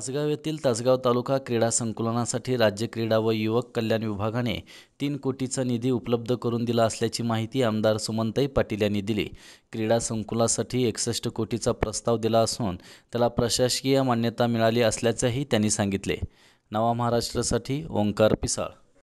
तासगाव येथील तासगाव तालुका क्रीडा संकुलनासाठी राज्य क्रीडा व युवक कल्याण विभागाने तीन कोटीचा निधी उपलब्ध करून दिला असल्याची माहिती आमदार सुमंतई पाटील यांनी दिली क्रीडा संकुलासाठी एकसष्ट कोटीचा प्रस्ताव दिला असून त्याला प्रशासकीय मान्यता मिळाली असल्याचेही त्यांनी सांगितले नवा महाराष्ट्रासाठी ओंकार पिसाळ